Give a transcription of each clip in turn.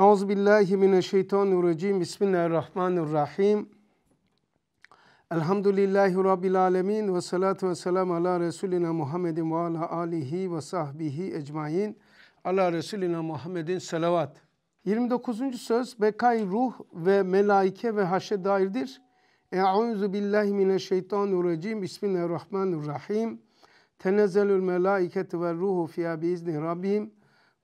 Euzu billahi mineşşeytanirracim. Bismillahirrahmanirrahim. Elhamdülillahi rabbil alamin ve salatu vesselam ala resulina Muhammedin ve ala alihi ve sahbihi ecmaîn. Ala resulina Muhammedin salavat. 29. söz bekay ruh ve melaike ve haşe dairdir. Euzu billahi mineşşeytanirracim. Bismillahirrahmanirrahim. Tenezzelül melaiketu ve ruhu fiha biizni rabbim.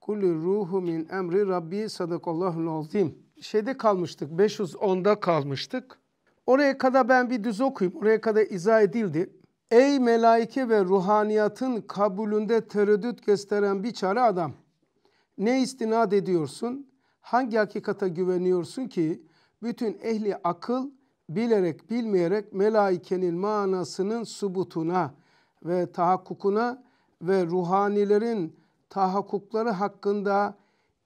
Kullu ruhu min emri Rabbi sadakallahul azim. Şeyde kalmıştık, 510'da kalmıştık. Oraya kadar ben bir düz okuyayım, oraya kadar izah edildi. Ey melaike ve ruhaniyatın kabulünde tereddüt gösteren bir çare adam. Ne istinad ediyorsun? Hangi hakikata güveniyorsun ki bütün ehli akıl bilerek bilmeyerek melaikenin manasının subutuna ve tahakkukuna ve ruhanilerin tahakkukları hakkında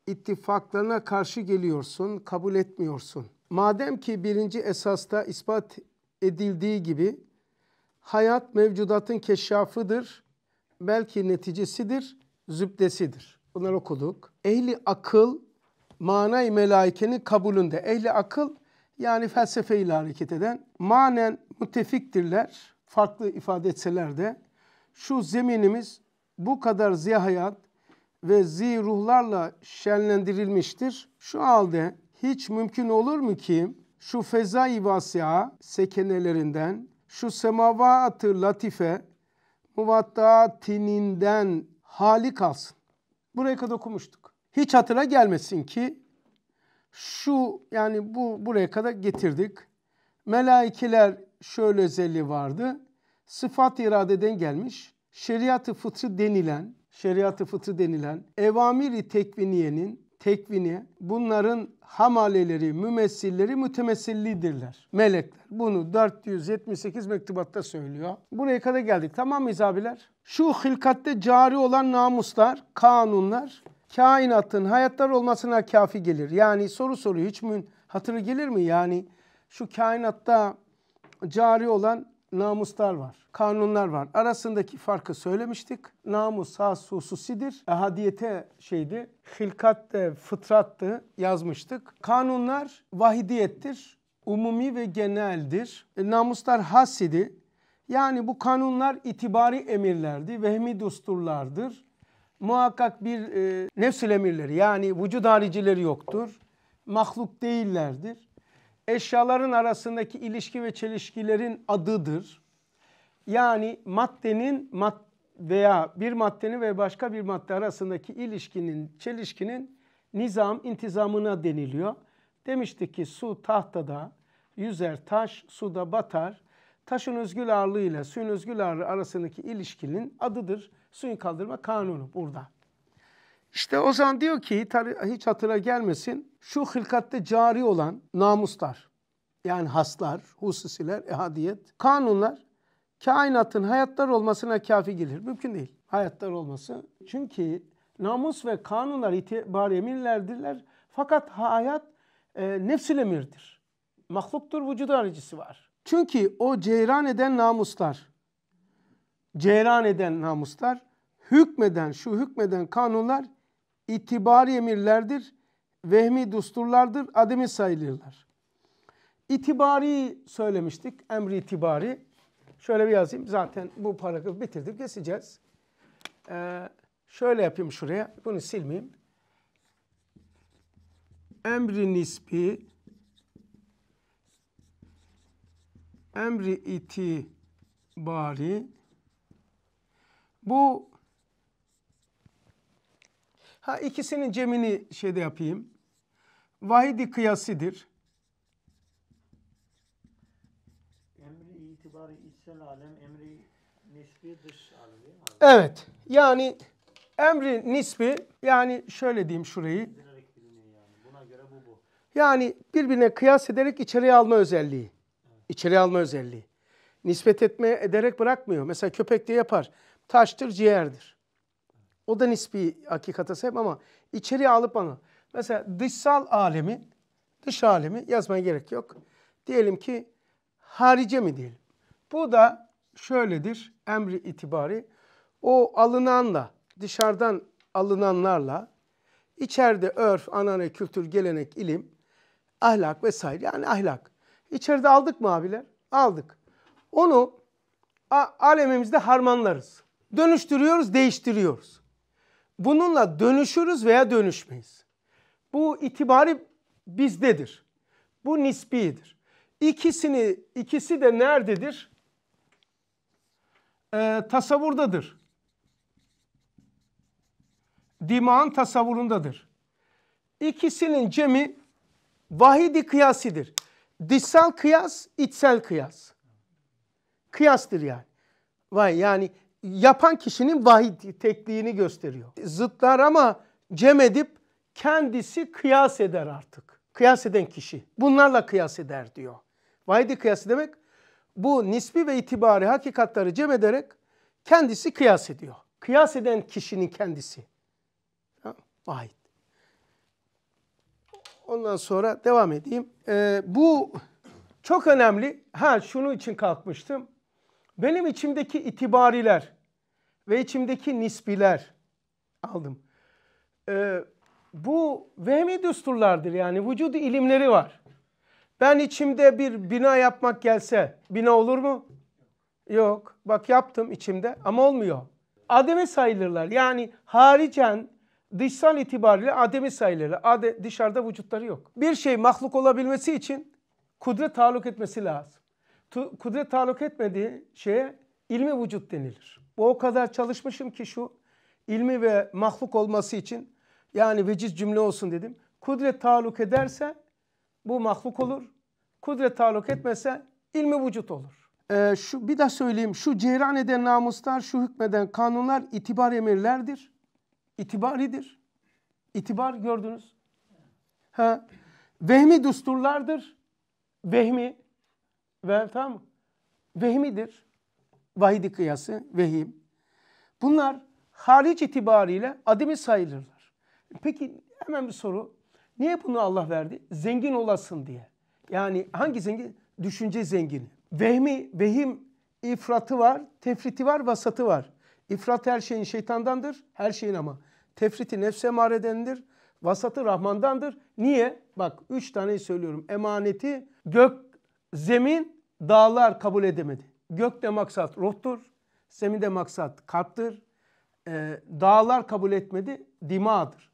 ittifaklarına karşı geliyorsun, kabul etmiyorsun. Madem ki birinci esasta ispat edildiği gibi hayat mevcudatın keşafıdır, belki neticesidir, zübdesidir. Bunları okuduk. Ehli akıl, manay melaikenin kabulünde. Ehli akıl yani felsefe ile hareket eden manen müttefiktirler. Farklı ifade etseler de şu zeminimiz bu kadar zihayat, ve zi ruhlarla şenlendirilmiştir. Şu halde hiç mümkün olur mu ki şu fezai vasya sekenelerinden, şu semavatı latife muvattaatininden hali kalsın. Buraya kadar okumuştuk. Hiç hatıra gelmesin ki şu yani bu buraya kadar getirdik. Melaikeler şöyle özelliği vardı. Sıfat iradeden gelmiş. Şeriatı fıtrı denilen şeriatı fıtı denilen evamiri tekviniyenin tekvini bunların hamaleleri, mümessilleri, mütemessillidirler. Melekler. Bunu 478 mektubatta söylüyor. Buraya kadar geldik. Tamam mıyız abiler? Şu hilkatte cari olan namuslar, kanunlar kainatın hayatlar olmasına kafi gelir. Yani soru soru hiç mün hatırı gelir mi? Yani şu kainatta cari olan namuslar var, kanunlar var. Arasındaki farkı söylemiştik. Namus has hususidir. Ehadiyete şeydi, hilkat de fıtrattı yazmıştık. Kanunlar vahidiyettir, umumi ve geneldir. E, namuslar hasidi. Yani bu kanunlar itibari emirlerdi, vehmi dusturlardır. Muhakkak bir e, nefsül emirleri yani vücud haricileri yoktur. Mahluk değillerdir eşyaların arasındaki ilişki ve çelişkilerin adıdır. Yani maddenin mad veya bir maddenin ve başka bir madde arasındaki ilişkinin, çelişkinin nizam, intizamına deniliyor. Demiştik ki su tahtada yüzer, taş suda batar. Taşın özgül ağırlığı ile suyun özgül ağırlığı arasındaki ilişkinin adıdır. Suyun kaldırma kanunu burada. İşte o zaman diyor ki hiç hatıra gelmesin şu hılkatte cari olan namuslar yani haslar, hususiler, ehadiyet, kanunlar kainatın hayatlar olmasına kafi gelir. Mümkün değil hayatlar olması. Çünkü namus ve kanunlar itibar emirlerdirler. Fakat hayat e, nefsül emirdir. Mahluktur, vücudu aracısı var. Çünkü o ceyran eden namuslar, ceyran eden namuslar, hükmeden, şu hükmeden kanunlar itibari emirlerdir, vehmi dusturlardır, ademi sayılırlar. İtibari söylemiştik, emri itibari. Şöyle bir yazayım, zaten bu paragrafı bitirdik, keseceğiz. Ee, şöyle yapayım şuraya, bunu silmeyeyim. Emri nisbi, emri itibari, bu Ha ikisinin cemini şeyde yapayım. Vahidi kıyasidir. Emri itibarı içsel alem, emri nisbi dış alem. Evet. Yani emri nisbi yani şöyle diyeyim şurayı. Yani birbirine kıyas ederek içeriye alma özelliği. İçeriye alma özelliği. Nispet etme ederek bırakmıyor. Mesela köpek de yapar. Taştır, ciğerdir. O da nispi hakikata sebep ama içeriye alıp onu. Mesela dışsal alemi, dış alemi yazmaya gerek yok. Diyelim ki harice mi diyelim. Bu da şöyledir emri itibari. O alınanla, dışarıdan alınanlarla içeride örf, anane, kültür, gelenek, ilim, ahlak vesaire yani ahlak. İçeride aldık mı abiler? Aldık. Onu alemimizde harmanlarız. Dönüştürüyoruz, değiştiriyoruz. Bununla dönüşürüz veya dönüşmeyiz. Bu itibari bizdedir. Bu nisbidir. İkisini, ikisi de nerededir? Ee, tasavvurdadır. Dimağın tasavvurundadır. İkisinin cemi vahidi kıyasidir. Dışsal kıyas, içsel kıyas. Kıyastır yani. Vay yani yapan kişinin vahid tekliğini gösteriyor. Zıtlar ama cem edip kendisi kıyas eder artık. Kıyas eden kişi. Bunlarla kıyas eder diyor. Vahidi kıyası demek bu nisbi ve itibari hakikatları cem ederek kendisi kıyas ediyor. Kıyas eden kişinin kendisi. Vahid. Ondan sonra devam edeyim. Ee, bu çok önemli. Ha şunu için kalkmıştım. Benim içimdeki itibariler ve içimdeki nisbiler aldım. Ee, bu vehmi düsturlardır yani vücudu ilimleri var. Ben içimde bir bina yapmak gelse bina olur mu? Yok. Bak yaptım içimde ama olmuyor. Ademe sayılırlar. Yani haricen dışsal itibariyle ademi sayılırlar. Ade, dışarıda vücutları yok. Bir şey mahluk olabilmesi için kudret taluk etmesi lazım kudret taluk etmediği şeye ilmi vücut denilir. Bu o kadar çalışmışım ki şu ilmi ve mahluk olması için yani veciz cümle olsun dedim. Kudret taluk ederse bu mahluk olur. Kudret taluk etmese ilmi vücut olur. Ee, şu bir daha söyleyeyim. Şu cehran eden namuslar, şu hükmeden kanunlar itibar emirlerdir. İtibaridir. İtibar gördünüz. Ha. Vehmi düsturlardır. Vehmi ve tam vehmidir. Vahidi kıyası, vehim. Bunlar hariç itibariyle ademi sayılırlar. Peki hemen bir soru. Niye bunu Allah verdi? Zengin olasın diye. Yani hangi zengin? Düşünce zengini. Vehmi, vehim ifratı var, tefriti var, vasatı var. İfrat her şeyin şeytandandır, her şeyin ama. Tefriti nefse emaredendir, vasatı Rahman'dandır. Niye? Bak üç tane söylüyorum. Emaneti gök Zemin dağlar kabul edemedi. de maksat ruhtur, de maksat kalptir. Ee, dağlar kabul etmedi, dimadır.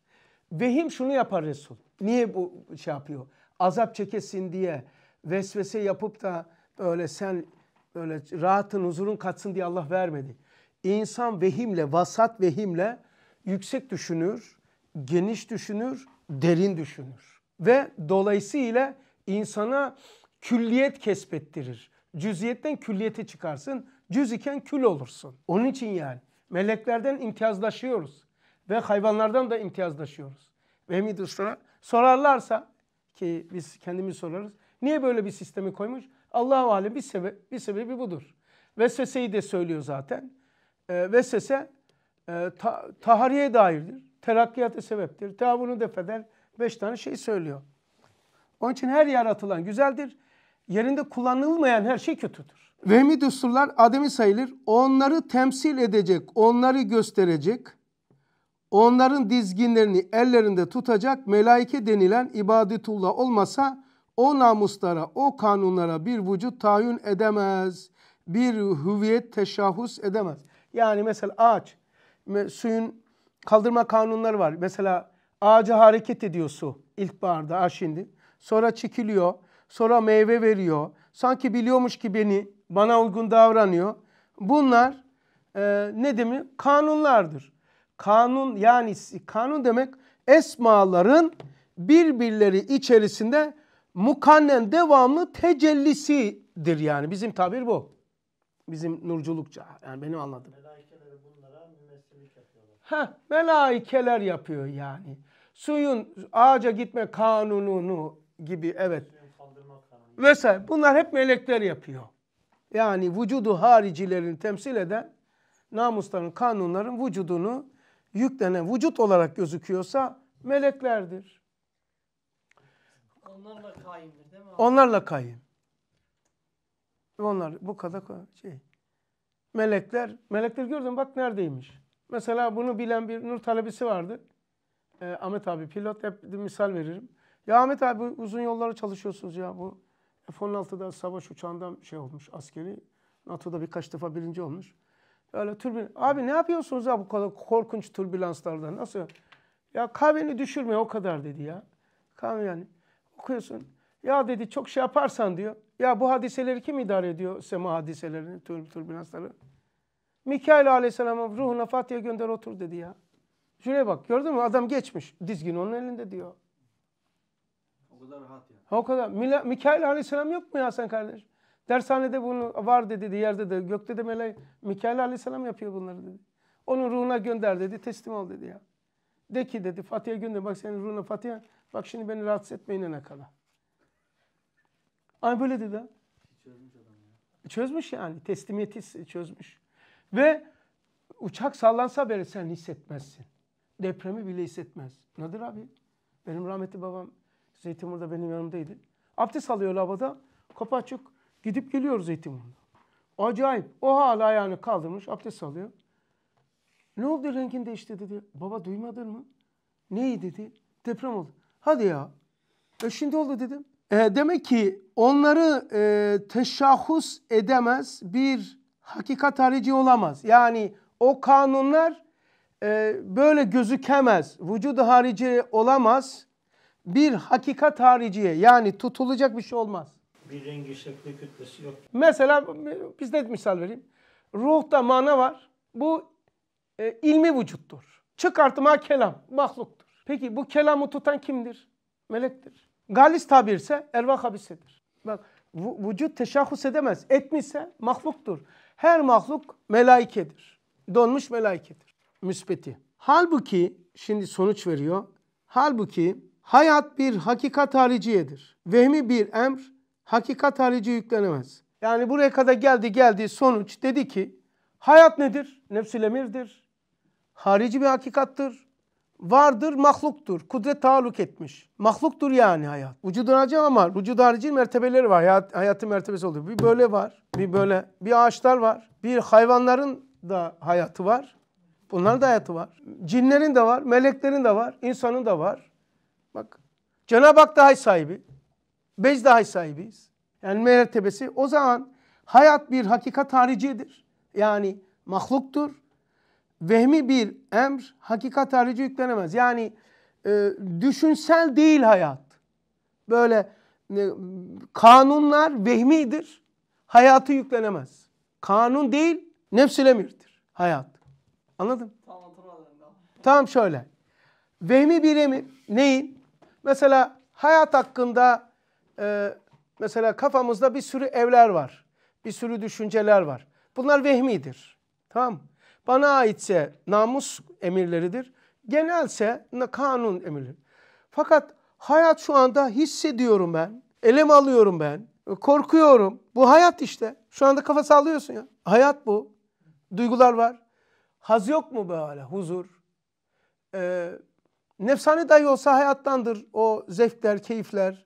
Vehim şunu yapar Resul. Niye bu şey yapıyor? Azap çekesin diye vesvese yapıp da böyle sen böyle rahatın huzurun katsın diye Allah vermedi. İnsan vehimle, vasat vehimle yüksek düşünür, geniş düşünür, derin düşünür. Ve dolayısıyla insana külliyet kesbettirir. Cüziyetten külliyete çıkarsın. Cüz iken kül olursun. Onun için yani meleklerden imtiyazlaşıyoruz. Ve hayvanlardan da imtiyazlaşıyoruz. Ve mi sonra? Sorarlarsa ki biz kendimiz sorarız. Niye böyle bir sistemi koymuş? Allah-u Alem bir, sebe bir sebebi budur. Vesveseyi de söylüyor zaten. E, vesvese e, ta tahariye dairdir. Terakkiyata sebeptir. Teavunu defeder. Beş tane şey söylüyor. Onun için her yaratılan güzeldir yerinde kullanılmayan her şey kötüdür. Vehmi düsturlar ademi sayılır. Onları temsil edecek, onları gösterecek, onların dizginlerini ellerinde tutacak melaike denilen ibadetullah olmasa o namuslara, o kanunlara bir vücut tayin edemez. Bir hüviyet teşahhus edemez. Yani mesela ağaç, suyun kaldırma kanunları var. Mesela ağaca hareket ediyor su ilkbaharda, ha şimdi. Sonra çekiliyor sonra meyve veriyor. Sanki biliyormuş ki beni, bana uygun davranıyor. Bunlar e, ne demek? Kanunlardır. Kanun yani kanun demek esmaların birbirleri içerisinde mukannen devamlı tecellisidir yani. Bizim tabir bu. Bizim nurculukça. Yani benim anladığım. Melaikeleri bunlara mümessillik yapıyorlar. Heh, melaikeler yapıyor yani. Suyun ağaca gitme kanununu gibi evet vesaire. Bunlar hep melekler yapıyor. Yani vücudu haricilerini temsil eden namusların, kanunların vücudunu yüklenen vücut olarak gözüküyorsa meleklerdir. Onlarla kaimdir değil mi? Onlarla kayın. Onlar bu kadar şey. Melekler, melekler gördün bak neredeymiş. Mesela bunu bilen bir nur talebesi vardı. E, Ahmet abi pilot hep misal veririm. Ya Ahmet abi uzun yollara çalışıyorsunuz ya bu F-16'da savaş uçağından şey olmuş askeri. NATO'da birkaç defa birinci olmuş. Öyle türbin, Abi ne yapıyorsunuz ya bu kadar korkunç türbülanslarda? Nasıl? Ya kahveni düşürme o kadar dedi ya. Kahve yani. Okuyorsun. Ya dedi çok şey yaparsan diyor. Ya bu hadiseleri kim idare ediyor? Sema hadiselerini, tür, türbülansları. Mikail aleyhisselama ruhuna Fatih'e gönder otur dedi ya. Şuraya bak gördün mü adam geçmiş. Dizgin onun elinde diyor kadar rahat yani. O kadar. Mila, Mikail Aleyhisselam yok mu ya sen kardeş? Dershanede bunu var dedi, yerde de, gökte de melek Mikail Aleyhisselam yapıyor bunları dedi. Onun ruhuna gönder dedi, teslim ol dedi ya. De ki dedi, Fatih'e gönder. Bak senin ruhuna Fatih'e. Bak şimdi beni rahatsız etmeyin ne kadar. Ay böyle dedi. Çözmüş adam ya. Çözmüş yani. Teslimiyeti çözmüş. Ve uçak sallansa bile sen hissetmezsin. Depremi bile hissetmez. Nadir abi, benim rahmetli babam Zeytinburnu da benim yanımdaydı. Abdest alıyor lavada. Kopaçuk gidip geliyor Zeytinburnu'na. Acayip. O hala yani kaldırmış abdest alıyor. Ne oldu rengin değişti dedi. Baba duymadın mı? Neyi dedi? Deprem oldu. Hadi ya. E şimdi oldu dedim. E, demek ki onları e, teşahhus edemez bir hakikat harici olamaz. Yani o kanunlar e, böyle gözükemez. Vücudu harici olamaz bir hakikat hariciye yani tutulacak bir şey olmaz. Bir rengi şekli kütlesi yok. Mesela biz net misal vereyim. Ruhta mana var. Bu e, ilmi vücuttur. Çıkartma kelam, mahluktur. Peki bu kelamı tutan kimdir? Melektir. Galis tabirse ervah habisedir. Bak vücut teşahhus edemez. Etmişse mahluktur. Her mahluk melaikedir. Donmuş melaikedir. müspeti Halbuki şimdi sonuç veriyor. Halbuki Hayat bir hakikat hariciyedir. Vehmi bir emr hakikat harici yüklenemez. Yani buraya kadar geldi geldi sonuç dedi ki hayat nedir? Nefsül emirdir. Harici bir hakikattır. Vardır mahluktur. Kudret taalluk etmiş. Mahluktur yani hayat. Vücudun harici ama vücud harici mertebeleri var. Hayat, hayatın mertebesi oluyor. Bir böyle var. Bir böyle. Bir ağaçlar var. Bir hayvanların da hayatı var. Bunların da hayatı var. Cinlerin de var. Meleklerin de var. insanın da var. Bak Cenab-ı Hak da sahibi. Biz daha hay sahibiyiz. Yani mertebesi. O zaman hayat bir hakikat haricidir. Yani mahluktur. Vehmi bir emr hakikat harici yüklenemez. Yani e, düşünsel değil hayat. Böyle e, kanunlar vehmidir. Hayatı yüklenemez. Kanun değil nefsül emirdir hayat. Anladın mı? Tamam şöyle. Vehmi bir emir neyin? Mesela hayat hakkında e, mesela kafamızda bir sürü evler var. Bir sürü düşünceler var. Bunlar vehmidir. Tamam Bana aitse namus emirleridir. Genelse kanun emirleri. Fakat hayat şu anda hissediyorum ben. Elem alıyorum ben. Korkuyorum. Bu hayat işte. Şu anda kafa sallıyorsun ya. Hayat bu. Duygular var. Haz yok mu böyle huzur? Ee, Nefsane dahi olsa hayattandır o zevkler, keyifler,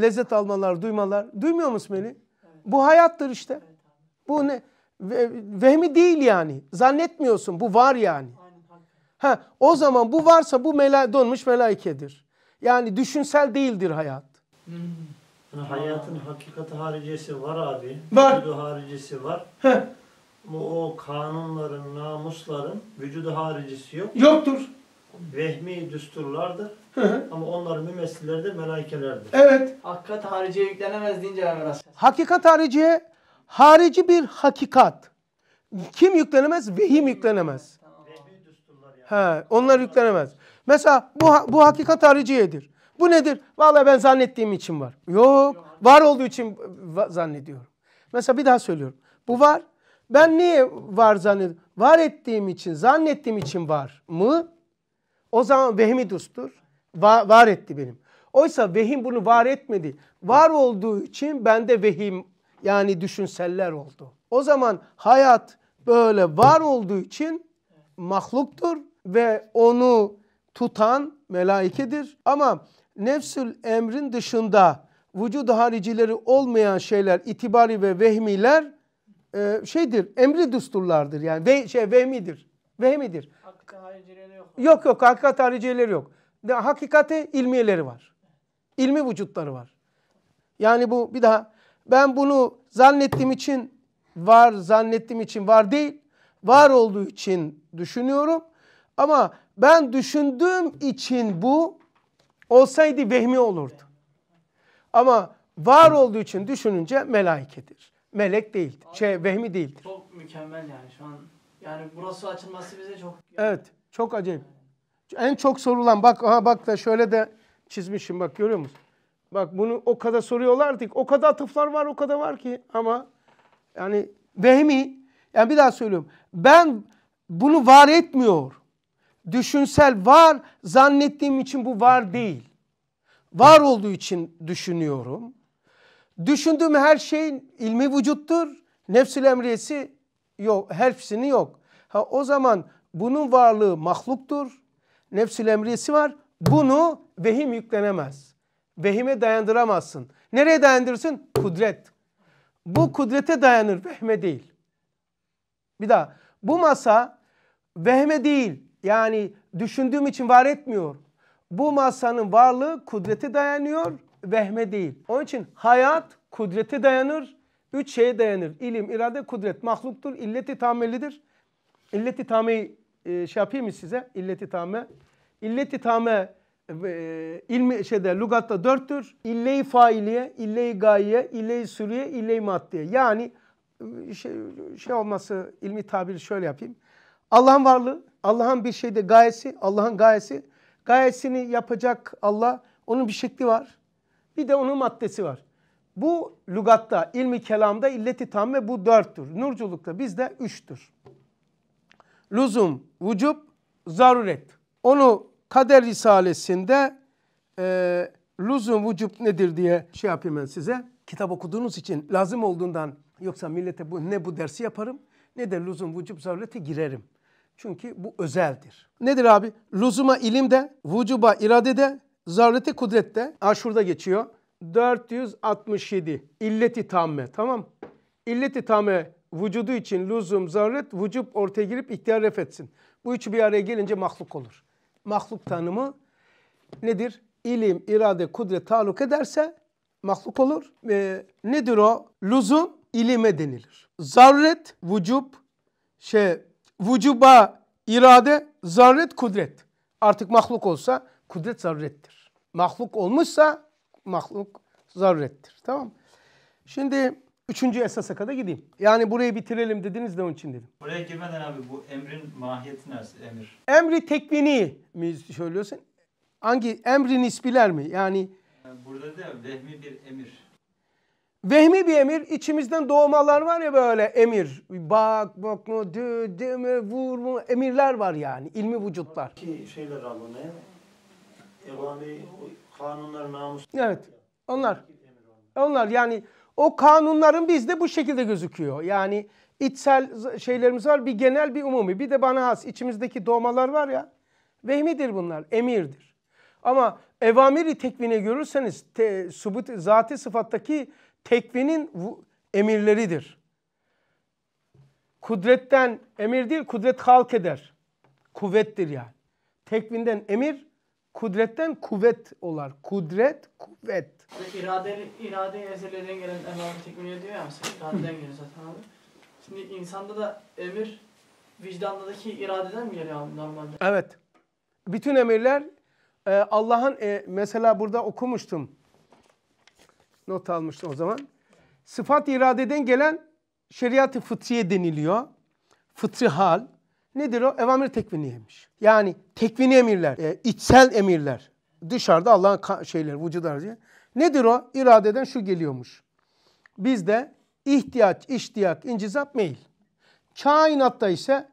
lezzet almalar, duymalar. Duymuyor musun beni? Bu hayattır işte. Bu ne? Vehmi değil yani. Zannetmiyorsun. Bu var yani. Ha, o zaman bu varsa bu mela donmuş melaikedir. Yani düşünsel değildir hayat. Hmm. Hayatın hakikati haricesi var abi. Var. Vücudu haricesi var. Heh. Bu o kanunların, namusların vücudu haricesi yok. Yoktur vehmi düsturlardır. Hı hı. Ama onlar mümessilleri de melaikelerdir. Evet. Hakikat hariciye yüklenemez deyince Mehmet Asya. Hakikat hariciye, harici bir hakikat. Kim yüklenemez? Vehim yüklenemez. Vehmi düsturlar He, onlar yüklenemez. Mesela bu, bu hakikat hariciyedir. Bu nedir? Vallahi ben zannettiğim için var. Yok. Var olduğu için zannediyorum. Mesela bir daha söylüyorum. Bu var. Ben niye var zannediyorum? Var ettiğim için, zannettiğim için var mı? O zaman vehmi dustur. Var, var etti benim. Oysa vehim bunu var etmedi. Var olduğu için bende vehim yani düşünseller oldu. O zaman hayat böyle var olduğu için mahluktur ve onu tutan melaikedir. Ama nefsül emrin dışında vücud haricileri olmayan şeyler itibari ve vehmiler e, şeydir emri düsturlardır yani ve, şey vehmidir. Vehmidir haricileri yok. Yok yok hakikat haricileri yok. De, hakikati ilmiyeleri var. İlmi vücutları var. Yani bu bir daha ben bunu zannettiğim için var zannettiğim için var değil. Var olduğu için düşünüyorum. Ama ben düşündüğüm için bu olsaydı vehmi olurdu. Ama var olduğu için düşününce melaikedir. Melek değildir. şey vehmi değildir. Çok mükemmel yani şu an yani burası açılması bize çok... Evet. Çok acayip. En çok sorulan bak aha bak da şöyle de çizmişim bak görüyor musun? Bak bunu o kadar soruyorlar artık. O kadar atıflar var o kadar var ki ama yani vehmi yani bir daha söylüyorum. Ben bunu var etmiyor. Düşünsel var zannettiğim için bu var değil. Var olduğu için düşünüyorum. Düşündüğüm her şeyin ilmi vücuttur. Nefsül emriyesi Yok, hepsini yok. Ha o zaman bunun varlığı mahluktur. Nefsül emriyesi var. Bunu vehim yüklenemez. Vehime dayandıramazsın. Nereye dayandırsın? Kudret. Bu kudrete dayanır, vehme değil. Bir daha. Bu masa vehme değil. Yani düşündüğüm için var etmiyor. Bu masanın varlığı kudrete dayanıyor, vehme değil. Onun için hayat kudrete dayanır, Üç şeye dayanır. İlim, irade, kudret. Mahluktur, illeti tamelidir. İlleti tameyi e, şey yapayım mı size? İlleti tame. İlleti tame e, ilmi şeyde lugatta dörttür. İlle-i failiye, ille-i gaye, ille-i sürüye, ille-i maddiye. Yani e, şey, şey olması ilmi tabiri şöyle yapayım. Allah'ın varlığı, Allah'ın bir şeyde gayesi, Allah'ın gayesi. Gayesini yapacak Allah, onun bir şekli var. Bir de onun maddesi var. Bu lugatta, ilmi kelamda illeti tam ve bu dörttür. Nurculukta bizde üçtür. Lüzum, vücub, zaruret. Onu kader risalesinde e, lüzum, vücub nedir diye şey yapayım ben size. Kitap okuduğunuz için lazım olduğundan yoksa millete bu, ne bu dersi yaparım ne de lüzum, vücub, zarurete girerim. Çünkü bu özeldir. Nedir abi? Lüzuma ilim de, vücuba iradede, zarurete kudrette. Aşur'da geçiyor. 467 illeti tamme tamam illeti tamme vücudu için lüzum zaruret vücub ortaya girip ihtiyar ref etsin. Bu üçü bir araya gelince mahluk olur. Mahluk tanımı nedir? İlim, irade, kudret taluk ederse mahluk olur. Ee, nedir o? Lüzum ilime denilir. Zaruret, vücub, şey, vücuba irade, zaruret, kudret. Artık mahluk olsa kudret zarrettir. Mahluk olmuşsa mahluk zarurettir. Tamam Şimdi üçüncü esasa kadar gideyim. Yani burayı bitirelim dediniz de onun için dedim. Buraya girmeden abi bu emrin mahiyeti nasıl emir? Emri tekvini mi söylüyorsun? Hangi emri nisbiler mi? Yani burada da vehmi bir emir. Vehmi bir emir. İçimizden doğmalar var ya böyle emir. Bak bak mı dü deme vur mu emirler var yani. ilmi vücutlar. Ki şeyler alınıyor. Evami Kanunlar namus. Evet. Onlar. Onlar yani o kanunların bizde bu şekilde gözüküyor. Yani içsel şeylerimiz var. Bir genel bir umumi. Bir de bana has içimizdeki doğmalar var ya. Vehmidir bunlar. Emirdir. Ama evamiri tekvini görürseniz te, subut, zati sıfattaki tekvinin emirleridir. Kudretten emir değil kudret halk eder. Kuvvettir yani. Tekvinden emir Kudretten kuvvet olar. Kudret, kuvvet. İraden, irade ezeleden gelen emr tekmine diyor ya mesela. İradeden geliyor zaten abi. Şimdi insanda da emir vicdanındaki iradeden mi geliyor normalde? Evet. Bütün emirler e, Allah'ın e, mesela burada okumuştum. Not almıştım o zaman. Sıfat iradeden gelen şeriat-ı fıtriye deniliyor. Fıtri hal. Nedir o? Evamir tekviniyemiş. Yani tekvini emirler, e, içsel emirler. Dışarıda Allah'ın şeyler, vücudlar diye. Nedir o? İradeden şu geliyormuş. Bizde ihtiyaç, iştiyak, incizap, meyil. Kainatta ise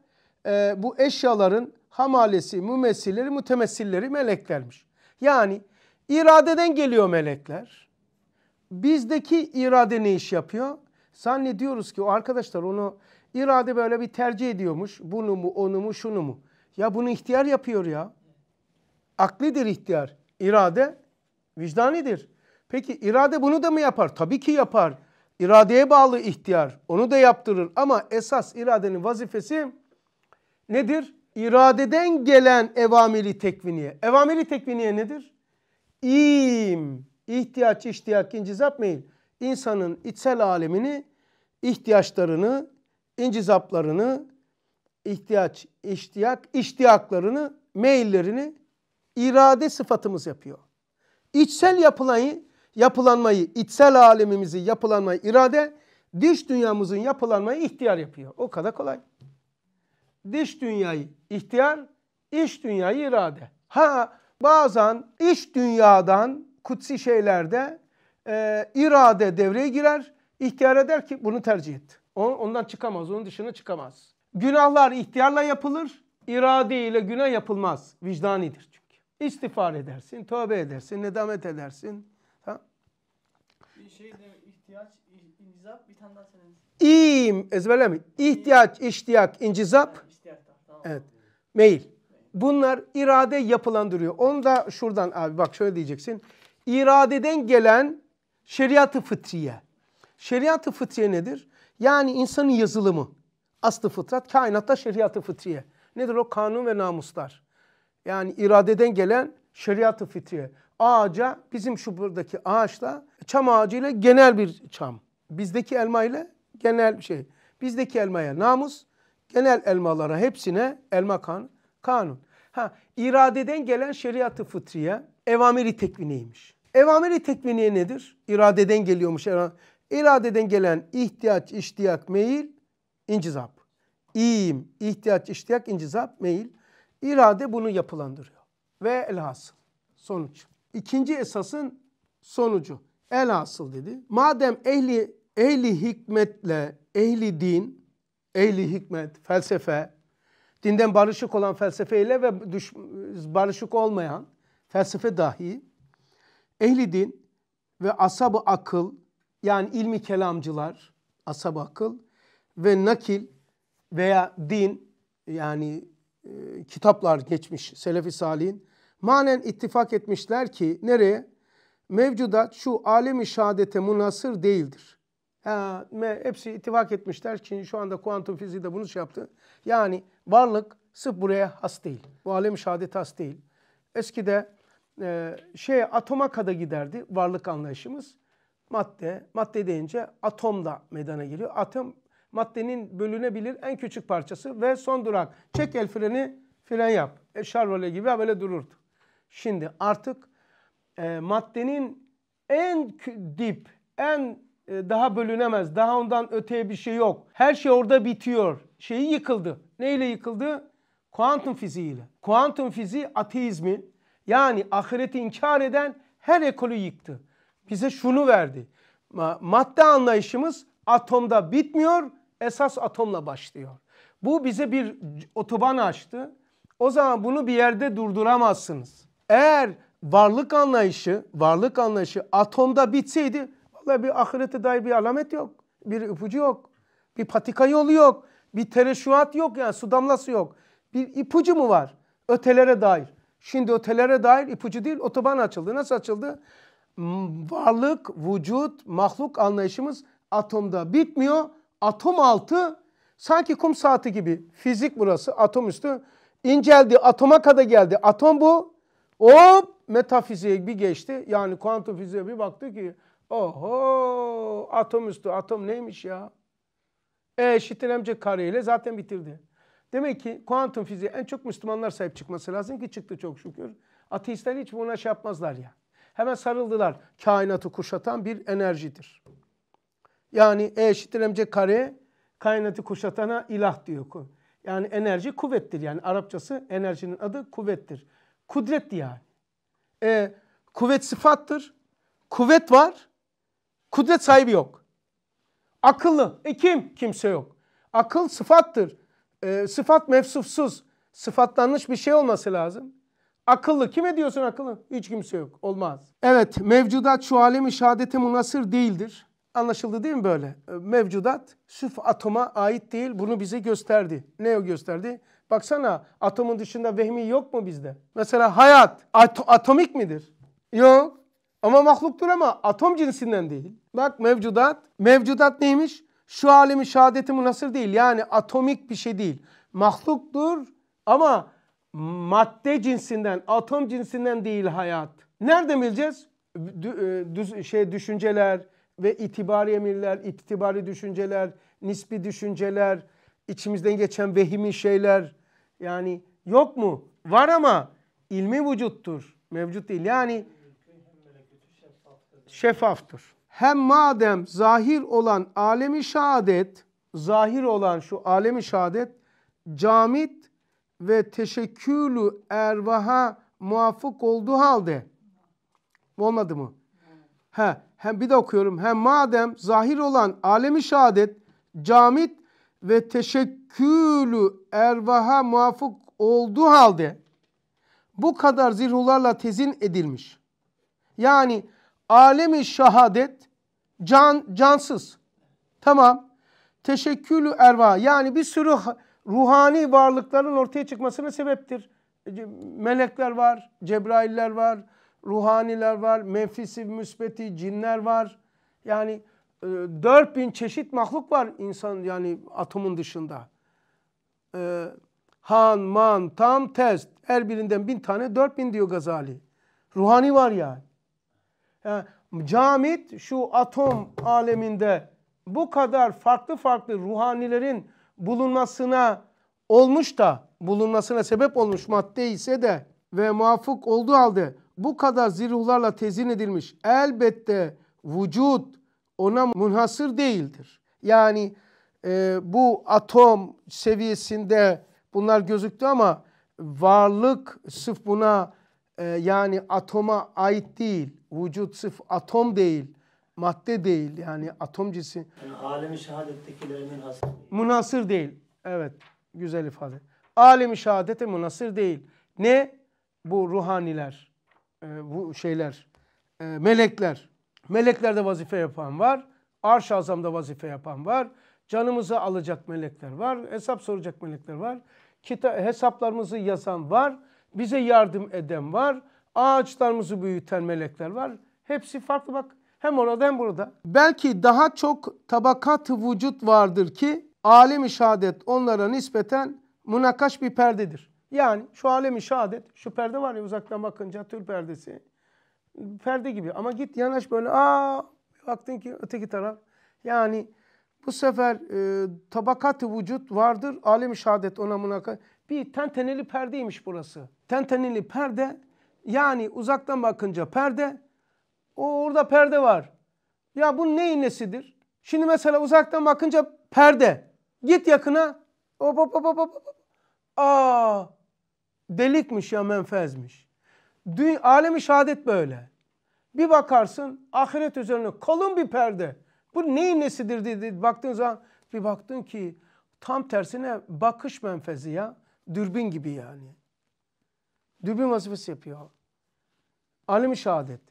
e, bu eşyaların hamalesi, mümessilleri, mütemessilleri meleklermiş. Yani iradeden geliyor melekler. Bizdeki irade ne iş yapıyor? Zannediyoruz ki o arkadaşlar onu İrade böyle bir tercih ediyormuş. Bunu mu, onu mu, şunu mu? Ya bunu ihtiyar yapıyor ya. Aklidir ihtiyar. İrade vicdanidir. Peki irade bunu da mı yapar? Tabii ki yapar. İradeye bağlı ihtiyar. Onu da yaptırır. Ama esas iradenin vazifesi nedir? İradeden gelen evamili tekviniye. Evamili tekviniye nedir? İm. İhtiyaç, iştiyak, incizap, meyil. İnsanın içsel alemini, ihtiyaçlarını, incizaplarını, ihtiyaç, iştiyak, iştiyaklarını, meyillerini irade sıfatımız yapıyor. İçsel yapılayı, yapılanmayı, içsel alemimizi yapılanmayı irade, dış dünyamızın yapılanmayı ihtiyar yapıyor. O kadar kolay. Dış dünyayı ihtiyar, iç dünyayı irade. Ha bazen iç dünyadan kutsi şeylerde e, irade devreye girer, ihtiyar eder ki bunu tercih etti. Ondan çıkamaz. Onun dışına çıkamaz. Günahlar ihtiyarla yapılır. İrade ile günah yapılmaz. Vicdanidir çünkü. İstiğfar edersin, tövbe edersin, nedamet edersin. Ha? Bir şey de ihtiyaç, incizap bir tane daha söyledim. İyiyim, mi İhtiyaç, iştiyak, incizap. tamam. Evet. Meyil. Bunlar irade yapılandırıyor. Onu da şuradan abi bak şöyle diyeceksin. İradeden gelen şeriatı fıtriye. Şeriatı fıtriye nedir? Yani insanın yazılımı. Aslı fıtrat, kainatta şeriatı fıtriye. Nedir o? Kanun ve namuslar. Yani iradeden gelen şeriatı fıtriye. Ağaca, bizim şu buradaki ağaçla, çam ağacıyla genel bir çam. Bizdeki elma ile genel şey. Bizdeki elmaya namus, genel elmalara hepsine elma kan, kanun. Ha, iradeden gelen şeriatı fıtriye evamiri tekvineymiş. Evamiri tekviniye nedir? İradeden geliyormuş İradeden gelen ihtiyaç, iştiyak, meyil, incizap. İyiyim, ihtiyaç, iştiyak, incizap, meyil. İrade bunu yapılandırıyor. Ve elhasıl sonuç. İkinci esasın sonucu. Elhasıl dedi. Madem ehli, ehli hikmetle, ehli din, ehli hikmet, felsefe, dinden barışık olan felsefeyle ve düş, barışık olmayan felsefe dahi, ehli din ve asabı akıl, yani ilmi kelamcılar, asab akıl ve nakil veya din yani e, kitaplar geçmiş Selefi Salih'in manen ittifak etmişler ki nereye? Mevcudat şu alemi şehadete münasır değildir. Ha, me, hepsi ittifak etmişler ki şu anda kuantum fiziği de bunu şey yaptı. Yani varlık sırf buraya has değil. Bu alemi şehadete has değil. Eskide e, şeye atoma kada giderdi varlık anlayışımız madde, madde deyince atom da meydana geliyor. Atom maddenin bölünebilir en küçük parçası ve son durak. Çek el freni, fren yap. E, Şarvole gibi böyle dururdu. Şimdi artık e, maddenin en dip, en e, daha bölünemez, daha ondan öteye bir şey yok. Her şey orada bitiyor. Şeyi yıkıldı. Neyle yıkıldı? Kuantum fiziğiyle. Kuantum fiziği ateizmi yani ahireti inkar eden her ekolü yıktı bize şunu verdi. Madde anlayışımız atomda bitmiyor, esas atomla başlıyor. Bu bize bir otoban açtı. O zaman bunu bir yerde durduramazsınız. Eğer varlık anlayışı, varlık anlayışı atomda bitseydi vallahi bir ahirete dair bir alamet yok. Bir ipucu yok. Bir patika yolu yok. Bir tereşuat yok yani su damlası yok. Bir ipucu mu var? Ötelere dair. Şimdi ötelere dair ipucu değil otoban açıldı. Nasıl açıldı? varlık, vücut, mahluk anlayışımız atomda bitmiyor. Atom altı sanki kum saati gibi fizik burası atom üstü inceldi atoma kadar geldi. Atom bu. O metafiziğe bir geçti. Yani kuantum fiziğe bir baktı ki oho atom üstü atom neymiş ya? E eşittir mc kare zaten bitirdi. Demek ki kuantum fiziği en çok Müslümanlar sahip çıkması lazım ki çıktı çok şükür. Ateistler hiç buna şey yapmazlar ya. Hemen sarıldılar. Kainatı kuşatan bir enerjidir. Yani E eşittir mc kare kainatı kuşatana ilah diyor. Yani enerji kuvvettir. Yani Arapçası enerjinin adı kuvvettir. Kudret yani. E, kuvvet sıfattır. Kuvvet var. Kudret sahibi yok. Akıllı. E kim? Kimse yok. Akıl sıfattır. E, sıfat mevsufsuz. Sıfatlanmış bir şey olması lazım. Akıllı. Kime diyorsun akıllı? Hiç kimse yok. Olmaz. Evet mevcudat şu alemi şehadete munasır değildir. Anlaşıldı değil mi böyle? Ee, mevcudat süf atoma ait değil. Bunu bize gösterdi. Ne o gösterdi? Baksana atomun dışında vehmi yok mu bizde? Mesela hayat at atomik midir? Yok. Ama mahluktur ama atom cinsinden değil. Bak mevcudat. Mevcudat neymiş? Şu alemi şehadeti munasır değil. Yani atomik bir şey değil. Mahluktur ama madde cinsinden, atom cinsinden değil hayat. Nereden bileceğiz? E, düz, şey düşünceler ve itibari emirler, itibari düşünceler, nispi düşünceler, içimizden geçen vehimi şeyler yani yok mu? Var ama ilmi vücuttur. Mevcut değil. Yani şeffaftır. Hem madem zahir olan alemi şahadet, zahir olan şu alemi şahadet camit ve teşekkülü ervaha muvafık olduğu halde olmadı mı? He, hem bir de okuyorum. Hem madem zahir olan alemi şahadet, camit ve teşekkülü ervaha muvafık olduğu halde bu kadar zirhularla tezin edilmiş. Yani alemi şahadet can, cansız. Tamam. Teşekkülü erva yani bir sürü ruhani varlıkların ortaya çıkmasına sebeptir. E, melekler var, Cebrailler var, ruhaniler var, menfisi, müsbeti, cinler var. Yani 4000 e, çeşit mahluk var insan yani atomun dışında. Ee, han, man, tam, test. Her birinden bin tane 4000 diyor Gazali. Ruhani var yani. yani. Camit şu atom aleminde bu kadar farklı farklı ruhanilerin bulunmasına olmuş da bulunmasına sebep olmuş madde ise de ve muvafık olduğu halde bu kadar zirhularla tezin edilmiş elbette vücut ona münhasır değildir. Yani e, bu atom seviyesinde bunlar gözüktü ama varlık sıf buna e, yani atoma ait değil. Vücut sıf atom değil madde değil yani atom cinsi. Yani alemi şehadettekilere münhasır değil. Münasır değil. Evet güzel ifade. Alemi şehadete münasır değil. Ne? Bu ruhaniler, e, bu şeyler, e, melekler. Meleklerde vazife yapan var. Arş-ı azamda vazife yapan var. Canımızı alacak melekler var. Hesap soracak melekler var. Kita hesaplarımızı yazan var. Bize yardım eden var. Ağaçlarımızı büyüten melekler var. Hepsi farklı bak. Hem orada hem burada. Belki daha çok tabakat vücut vardır ki alem-i şehadet onlara nispeten münakaş bir perdedir. Yani şu alem-i şehadet, şu perde var ya uzaktan bakınca tül perdesi. Perde gibi ama git yanaş böyle aa baktın ki öteki taraf. Yani bu sefer e, tabakat-ı vücut vardır. Alem-i şehadet ona münakaş. Bir tenteneli perdeymiş burası. Tenteneli perde yani uzaktan bakınca perde o orada perde var. Ya bu ne nesidir? Şimdi mesela uzaktan bakınca perde. Git yakına. Hop hop hop hop. hop. Aa, delikmiş ya menfezmiş. Dün, alemi şehadet böyle. Bir bakarsın ahiret üzerine kalın bir perde. Bu neyin nesidir dedi. Baktığın zaman bir baktın ki tam tersine bakış menfezi ya. Dürbün gibi yani. Dürbün vazifesi yapıyor. Alim şehadet.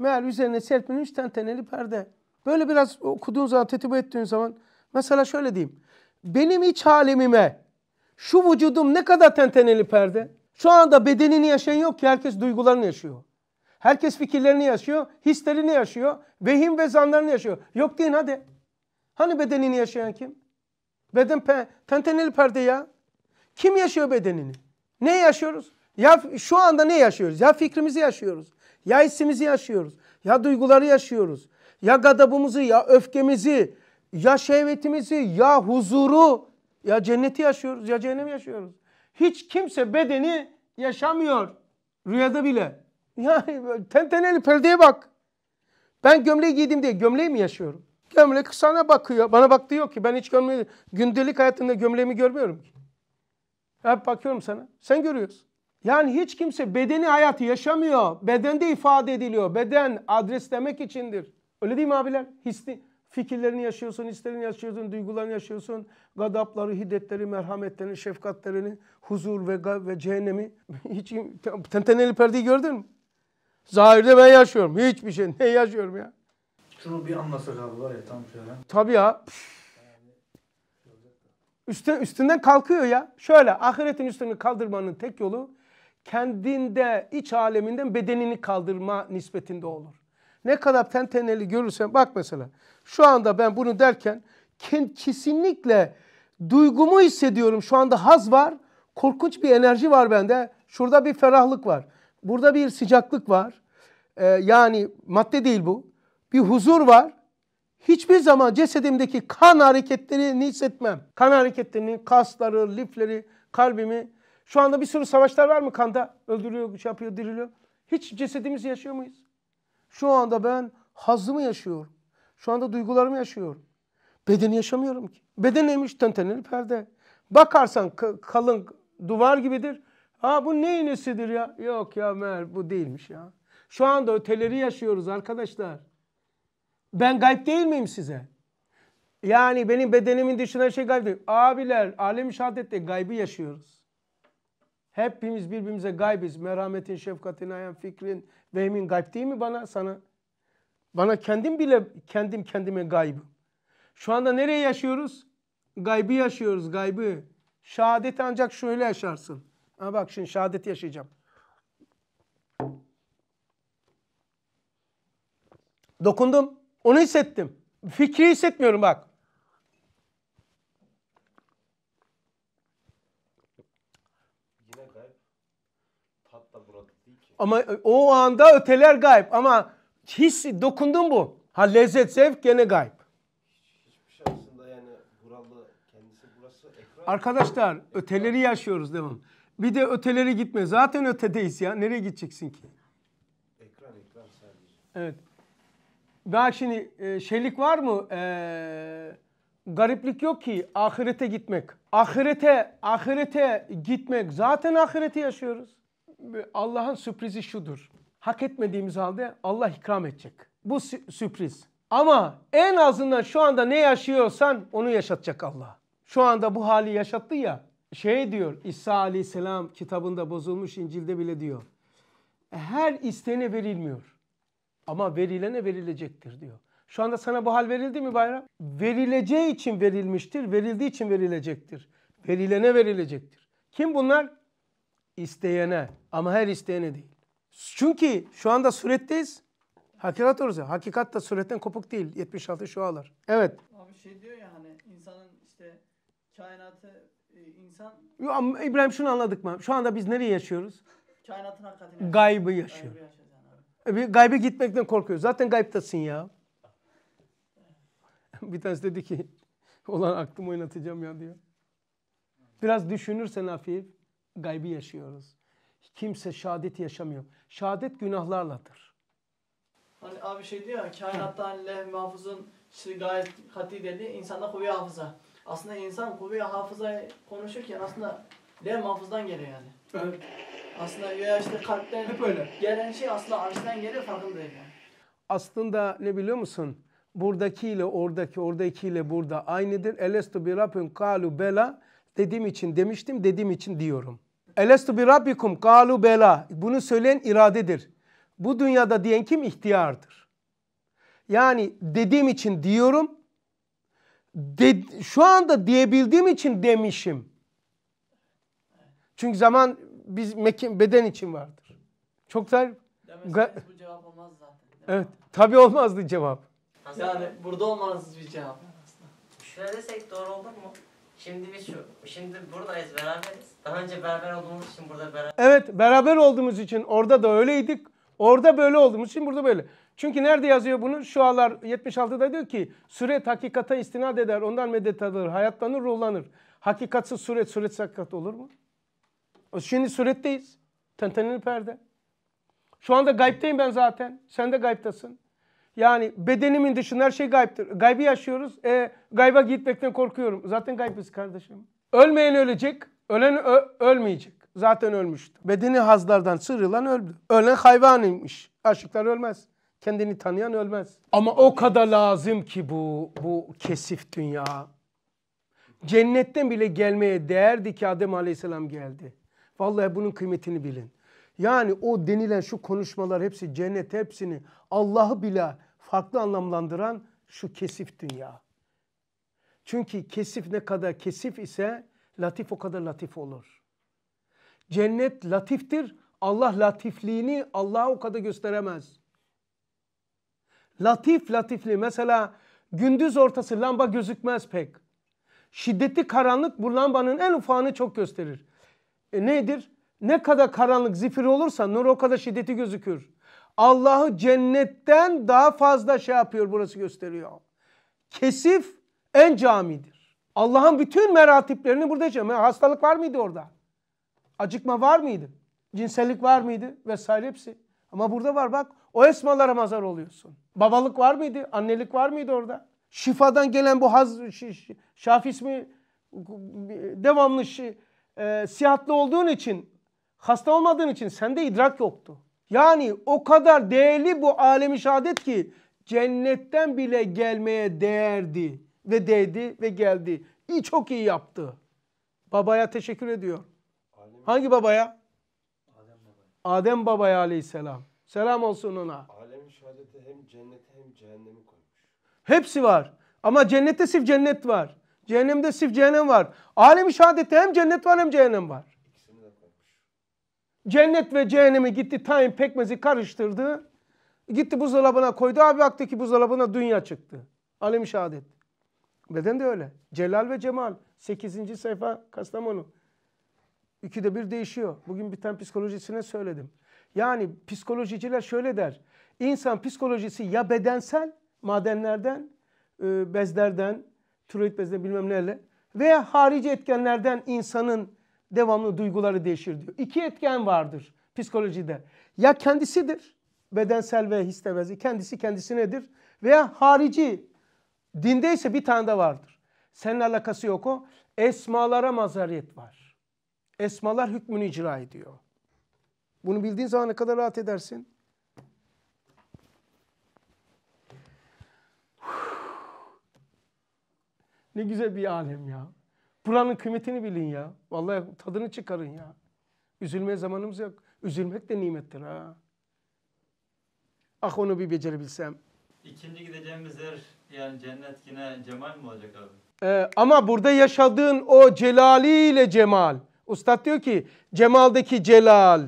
Meğer üzerine serpilmiş tenteneli perde. Böyle biraz okuduğun zaman, tetip ettiğin zaman mesela şöyle diyeyim. Benim iç halimime şu vücudum ne kadar tenteneli perde. Şu anda bedenini yaşayan yok ki herkes duygularını yaşıyor. Herkes fikirlerini yaşıyor, hislerini yaşıyor, vehim ve zanlarını yaşıyor. Yok deyin hadi. Hani bedenini yaşayan kim? Beden pe tenteneli perde ya. Kim yaşıyor bedenini? Ne yaşıyoruz? Ya şu anda ne yaşıyoruz? Ya fikrimizi yaşıyoruz. Ya hissimizi yaşıyoruz, ya duyguları yaşıyoruz, ya gadabımızı, ya öfkemizi, ya şehvetimizi, ya huzuru, ya cenneti yaşıyoruz, ya cehennem yaşıyoruz. Hiç kimse bedeni yaşamıyor rüyada bile. Yani tenteneli perdeye bak. Ben gömleği giydim diye gömleği mi yaşıyorum? Gömlek sana bakıyor. Bana baktığı yok ki. Ben hiç gömleği, gündelik hayatımda gömleğimi görmüyorum ki. Hep bakıyorum sana. Sen görüyorsun. Yani hiç kimse bedeni hayatı yaşamıyor. Bedende ifade ediliyor. Beden adres demek içindir. Öyle değil mi abiler? Hisni, fikirlerini yaşıyorsun, hislerini yaşıyorsun, duygularını yaşıyorsun. Gadapları, hiddetleri, merhametlerini, şefkatlerini, huzur ve, ve cehennemi. Hiç tenteneli perdeyi gördün mü? Zahirde ben yaşıyorum. Hiçbir şey. Ne yaşıyorum ya? Şunu bir anlasak abi var ya tam şöyle. Tabii ya. Üstü, üstünden kalkıyor ya. Şöyle ahiretin üstünü kaldırmanın tek yolu kendinde iç aleminden bedenini kaldırma nispetinde olur. Ne kadar tenteneli görürsen bak mesela şu anda ben bunu derken kesinlikle duygumu hissediyorum. Şu anda haz var. Korkunç bir enerji var bende. Şurada bir ferahlık var. Burada bir sıcaklık var. Ee, yani madde değil bu. Bir huzur var. Hiçbir zaman cesedimdeki kan hareketlerini hissetmem. Kan hareketlerini, kasları, lifleri, kalbimi şu anda bir sürü savaşlar var mı kanda? Öldürüyor, şey yapıyor, diriliyor. Hiç cesedimizi yaşıyor muyuz? Şu anda ben hazımı yaşıyorum. Şu anda duygularımı yaşıyorum. Bedeni yaşamıyorum ki. Beden neymiş? Tenteneli perde. Bakarsan kalın duvar gibidir. Ha bu ne iğnesidir ya? Yok ya mer, bu değilmiş ya. Şu anda öteleri yaşıyoruz arkadaşlar. Ben gayb değil miyim size? Yani benim bedenimin dışında şey gayb değil. Abiler alem şehadette gaybı yaşıyoruz. Hepimiz birbirimize gaybiz. Merhametin, şefkatin, ayan fikrin, vehmin gayb değil mi bana, sana? Bana kendim bile, kendim kendime gaybım. Şu anda nereye yaşıyoruz? Gaybı yaşıyoruz, gaybı. Şehadeti ancak şöyle yaşarsın. Ha bak şimdi şehadet yaşayacağım. Dokundum. Onu hissettim. Fikri hissetmiyorum bak. Ama o anda öteler gayb. Ama his dokundun bu. Ha lezzet zevk gene gayb. Şey Arkadaşlar öteleri yaşıyoruz devam. Bir de öteleri gitme. Zaten ötedeyiz ya. Nereye gideceksin ki? Ekran ekran sadece. Evet. Ben şimdi e, şeylik var mı? Ee, gariplik yok ki ahirete gitmek. Ahirete, ahirete gitmek. Zaten ahireti yaşıyoruz. Allah'ın sürprizi şudur. Hak etmediğimiz halde Allah ikram edecek. Bu sürpriz. Ama en azından şu anda ne yaşıyorsan onu yaşatacak Allah. Şu anda bu hali yaşattı ya. Şey diyor İsa aleyhisselam kitabında bozulmuş İncil'de bile diyor. Her istene verilmiyor. Ama verilene verilecektir diyor. Şu anda sana bu hal verildi mi bayram? Verileceği için verilmiştir. Verildiği için verilecektir. Verilene verilecektir. Kim bunlar? isteyene ama her isteyene değil. Çünkü şu anda suretteyiz. Hakikat orası. Hakikat da suretten kopuk değil. 76 şu şualar. Evet. Abi şey diyor ya hani insanın işte kainatı e, insan... Yo, İbrahim şunu anladık mı? Şu anda biz nereye yaşıyoruz? Kainatın hakikatini. Gaybı yaşıyor. Gaybı yaşıyor. E, gaybe gitmekten korkuyoruz. Zaten gayptasın ya. bir tanesi dedi ki olan aklımı oynatacağım ya diyor. Biraz düşünürsen hafif Gaybi yaşıyoruz. Kimse şehadeti yaşamıyor. Şehadet günahlarladır. Hani abi şey diyor ya, kainattan leh mahfuzun işte gayet kat'i dedi, insanda kuvve hafıza. Aslında insan kuvve hafıza konuşurken aslında leh mahfuzdan geliyor yani. Evet. Aslında ya işte kalpten Hep öyle. gelen şey aslında arştan geliyor farkında değil yani. Aslında ne biliyor musun? Buradakiyle oradaki, oradakiyle burada aynıdır. Elestu bir rapun kalu bela Dediğim için demiştim, dediğim için diyorum. Elestu bi rabbikum kalu bela. Bunu söyleyen iradedir. Bu dünyada diyen kim? ihtiyardır. Yani dediğim için diyorum. De, şu anda diyebildiğim için demişim. Çünkü zaman biz mekin, beden için vardır. Çok da... bu cevap olmaz zaten. Evet. Tabi olmazdı cevap. Yani burada olmanız bir cevap. Şöyle desek doğru olur mu? Şimdi biz şu, şimdi buradayız beraberiz. Daha önce beraber olduğumuz için burada beraber. Evet beraber olduğumuz için orada da öyleydik. Orada böyle olduğumuz için burada böyle. Çünkü nerede yazıyor bunu? Şu alar 76'da diyor ki süret hakikata istinad eder. Ondan medet alır. Hayatlanır, ruhlanır. Hakikatsız suret, suret hakikat olur mu? Şimdi suretteyiz. Tenteneli perde. Şu anda gayipteyim ben zaten. Sen de gayiptasın. Yani bedenimin dışında her şey gayiptir. Gaybi yaşıyoruz. E, gayba gitmekten korkuyorum. Zaten gaybiz kardeşim. Ölmeyen ölecek. Ölen ölmeyecek. Zaten ölmüştü. Bedeni hazlardan sıyrılan öldü. Ölen hayvanıymış. Aşıklar ölmez. Kendini tanıyan ölmez. Ama o kadar lazım ki bu, bu kesif dünya. Cennetten bile gelmeye değerdi ki Adem Aleyhisselam geldi. Vallahi bunun kıymetini bilin. Yani o denilen şu konuşmalar hepsi cennet hepsini Allah'ı bile farklı anlamlandıran şu kesif dünya. Çünkü kesif ne kadar kesif ise latif o kadar latif olur. Cennet latiftir. Allah latifliğini Allah'a o kadar gösteremez. Latif latifli mesela gündüz ortası lamba gözükmez pek. Şiddetli karanlık bu lambanın en ufağını çok gösterir. E nedir? Ne kadar karanlık zifiri olursa nur o kadar şiddeti gözükür. Allah'ı cennetten daha fazla şey yapıyor burası gösteriyor. Kesif en camidir. Allah'ın bütün meratiplerini burada yaşıyor. Hastalık var mıydı orada? Acıkma var mıydı? Cinsellik var mıydı? Vesaire hepsi. Ama burada var bak o esmalara mazar oluyorsun. Babalık var mıydı? Annelik var mıydı orada? Şifadan gelen bu haz, şaf ismi e, devamlı şi, e, sihatlı olduğun için Hasta olmadığın için sende idrak yoktu. Yani o kadar değerli bu alemi şehadet ki cennetten bile gelmeye değerdi ve değdi ve geldi. İyi çok iyi yaptı. Babaya teşekkür ediyor. Alem. Hangi babaya? Adem babaya. Adem babaya aleyhisselam. Selam olsun ona. Alem şehadete hem cennete hem cehennemi koymuş. Hepsi var. Ama cennette sif cennet var. Cehennemde sif cehennem var. Alem şehadette hem cennet var hem cehennem var. Cennet ve cehennemi gitti tayin pekmezi karıştırdı. Gitti buzdolabına koydu. Abi baktı ki buzdolabına dünya çıktı. Alem şehadet. Beden de öyle. Celal ve Cemal. 8. sayfa Kastamonu. de bir değişiyor. Bugün bir tane psikolojisine söyledim. Yani psikolojiciler şöyle der. İnsan psikolojisi ya bedensel madenlerden, e, bezlerden, tiroid bezden bilmem neyle veya harici etkenlerden insanın devamlı duyguları değişir diyor. İki etken vardır psikolojide. Ya kendisidir bedensel ve his kendisi kendisi kendisinedir veya harici dindeyse bir tane de vardır. Seninle alakası yok o. Esmalara mazariyet var. Esmalar hükmünü icra ediyor. Bunu bildiğin zaman ne kadar rahat edersin. Ne güzel bir alem ya. Buranın kıymetini bilin ya. Vallahi tadını çıkarın ya. Üzülmeye zamanımız yok. Üzülmek de nimettir ha. Ah onu bir becerebilsem. İkinci gideceğimiz yer yani cennet yine cemal mi olacak abi? Ee, ama burada yaşadığın o Celali ile cemal. Ustad diyor ki cemaldeki celal,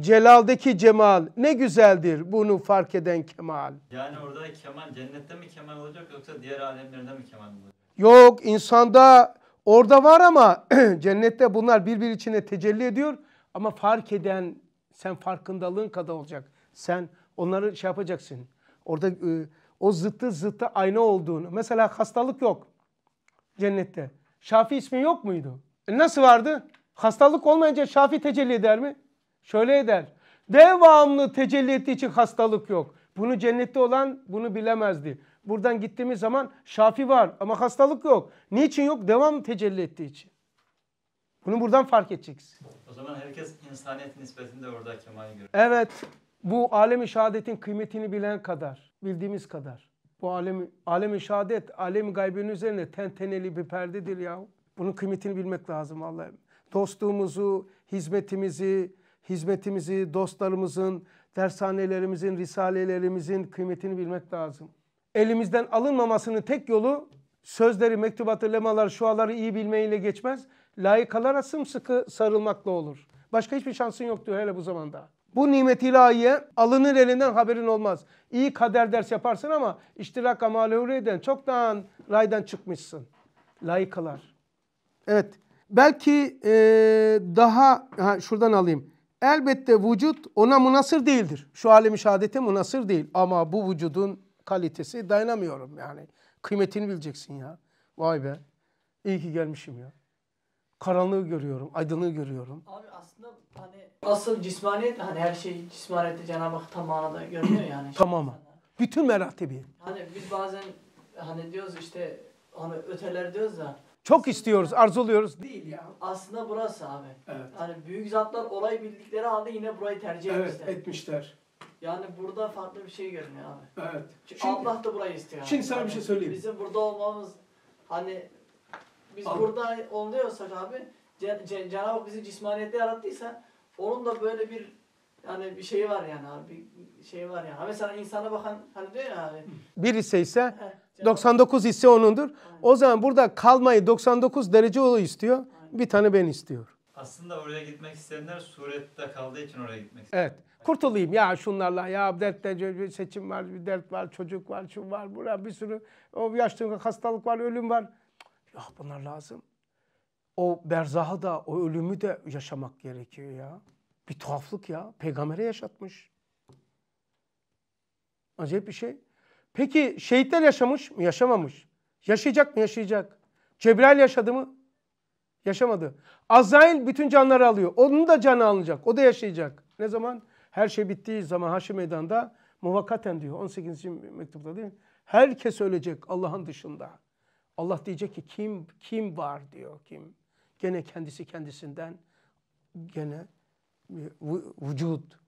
celaldeki cemal ne güzeldir bunu fark eden kemal. Yani orada kemal cennette mi kemal olacak yoksa diğer alemlerde mi kemal olacak? Yok insanda Orada var ama cennette bunlar birbir içine tecelli ediyor. Ama fark eden sen farkındalığın kadar olacak. Sen onları şey yapacaksın. Orada e, o zıttı zıttı ayna olduğunu. Mesela hastalık yok cennette. Şafi ismi yok muydu? E nasıl vardı? Hastalık olmayınca Şafi tecelli eder mi? Şöyle eder. Devamlı tecelli ettiği için hastalık yok. Bunu cennette olan bunu bilemezdi. Buradan gittiğimiz zaman şafi var ama hastalık yok. Niçin yok? Devam tecelli ettiği için. Bunu buradan fark edeceksin. O zaman herkes insaniyet nispetinde orada kemali görür. Evet. Bu alemi şehadetin kıymetini bilen kadar, bildiğimiz kadar. Bu alemi, alemi şehadet, alemi gaybinin üzerine ten teneli bir perdedir ya. Bunun kıymetini bilmek lazım Allah'ım. Dostluğumuzu, hizmetimizi, hizmetimizi, dostlarımızın, dershanelerimizin, risalelerimizin kıymetini bilmek lazım elimizden alınmamasının tek yolu sözleri, mektubatı, lemalar, şuaları iyi bilmeyle geçmez. Layıkalara sımsıkı sarılmakla olur. Başka hiçbir şansın yok diyor hele bu zamanda. Bu nimet ilahiye alınır elinden haberin olmaz. İyi kader ders yaparsın ama iştiraka malevreiden çoktan raydan çıkmışsın. Layıkalar. Evet. Belki ee, daha ha, şuradan alayım. Elbette vücut ona münasır değildir. Şu alemi şehadete münasır değil. Ama bu vücudun kalitesi dayanamıyorum yani. Kıymetini bileceksin ya. Vay be. İyi ki gelmişim ya. Karanlığı görüyorum, aydınlığı görüyorum. Abi aslında hani asıl cismaniyet hani her şey cismaniyette Cenab-ı Hak tamamına görünüyor yani. Tamamen. Bütün meratibi. Hani biz bazen hani diyoruz işte hani öteler diyoruz da çok istiyoruz, arzuluyoruz. Değil ya. Aslında burası abi. Evet. Hani büyük zatlar olay bildikleri halde yine burayı tercih evet, etmişler. Evet, etmişler. Yani burada farklı bir şey görünüyor abi. Evet. Çünkü Şimdi, Allah da burayı istiyor. Şimdi abi. sana bir şey söyleyeyim. Bizim burada olmamız hani biz abi. burada oluyorsak abi Cenab-ı Hak bizi cismaniyette yarattıysa onun da böyle bir yani bir şeyi var yani abi bir şey var yani. Mesela insana bakan hani diyor ya abi. Bir hisse ise 99 hisse onundur. Aynen. O zaman burada kalmayı 99 derece o istiyor. Aynen. Bir tane ben istiyor. Aslında oraya gitmek isteyenler surette kaldığı için oraya gitmek istiyor. Evet. Kurtulayım ya şunlarla ya dertten seçim var, bir dert var, çocuk var, şu var, bura bir sürü o yaşlı hastalık var, ölüm var. Ya bunlar lazım. O berzahı da, o ölümü de yaşamak gerekiyor ya. Bir tuhaflık ya. Peygamber'e yaşatmış. Acayip bir şey. Peki şehitler yaşamış mı? Yaşamamış. Yaşayacak mı? Yaşayacak. Cebrail yaşadı mı? Yaşamadı. Azrail bütün canları alıyor. Onun da canı alınacak. O da yaşayacak. Ne zaman? Her şey bittiği zaman Haşi Meydan'da muvakkaten diyor 18. mektupta değil mi? Herkes ölecek Allah'ın dışında. Allah diyecek ki kim kim var diyor kim. Gene kendisi kendisinden gene vücut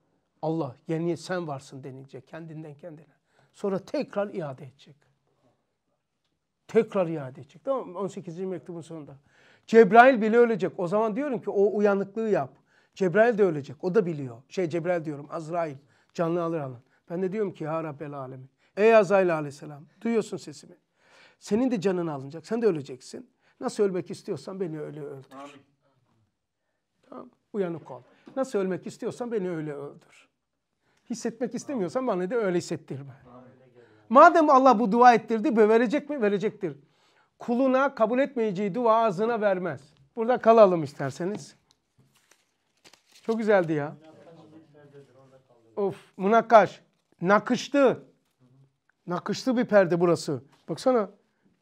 Allah yani sen varsın denilecek kendinden kendine. Sonra tekrar iade edecek. Tekrar iade edecek. Tamam mı? 18. mektubun sonunda. Cebrail bile ölecek. O zaman diyorum ki o uyanıklığı yap. Cebrail de ölecek. O da biliyor. Şey Cebrail diyorum Azrail. Canlı alır alan. Ben de diyorum ki ya Rabbel Alemin. Ey Azrail aleyhisselam duyuyorsun sesimi. Senin de canın alınacak. Sen de öleceksin. Nasıl ölmek istiyorsan beni öyle öldür. Amin. Tamam Uyanık ol. Nasıl ölmek istiyorsan beni öyle öldür. Hissetmek istemiyorsan bana de öyle hissettirme. Amin. Madem Allah bu dua ettirdi verecek mi? Verecektir. Kuluna kabul etmeyeceği dua ağzına vermez. Burada kalalım isterseniz. Çok güzeldi ya. Of münakkaş. Nakışlı. Nakışlı bir perde burası. Baksana.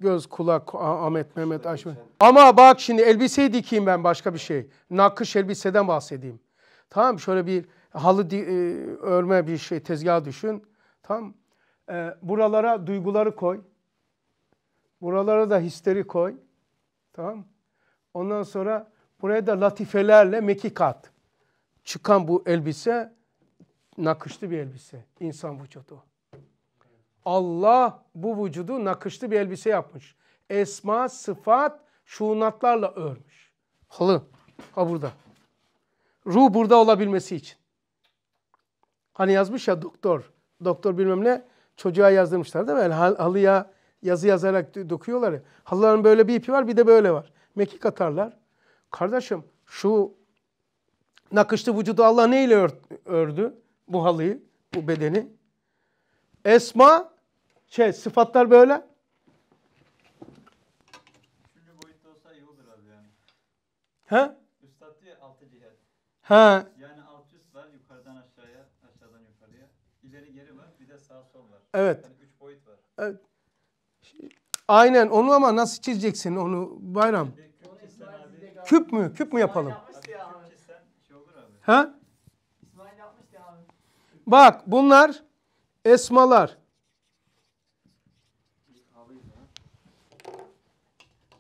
Göz, kulak, Ahmet, Mehmet, Aşmet. Ama bak şimdi elbiseyi dikeyim ben başka bir şey. Nakış elbiseden bahsedeyim. Tamam şöyle bir halı e, örme bir şey tezgah düşün. Tamam. E, buralara duyguları koy. Buralara da hisleri koy. Tamam. Ondan sonra buraya da latifelerle mekik at çıkan bu elbise nakışlı bir elbise. İnsan vücudu. Allah bu vücudu nakışlı bir elbise yapmış. Esma, sıfat, şunatlarla örmüş. Halı. Ha burada. Ruh burada olabilmesi için. Hani yazmış ya doktor. Doktor bilmem ne çocuğa yazdırmışlar değil mi? Yani halıya yazı yazarak dokuyorlar ya. Halıların böyle bir ipi var bir de böyle var. Mekik atarlar. Kardeşim şu nakışlı vücudu Allah neyle ördü bu halıyı, bu bedeni? Esma, şey sıfatlar böyle. Üçüncü boyutta olsa iyi olur abi yani. He? Üstad altı cihet. He. Yani alt üst var yukarıdan aşağıya, aşağıdan yukarıya. İleri geri var bir de sağ sol var. Evet. Yani üç boyut var. Evet. Aynen onu ama nasıl çizeceksin onu Bayram? Küp mü? Küp mü yapalım? Ha? İsmail yapmıştı abi. Bak bunlar esmalar.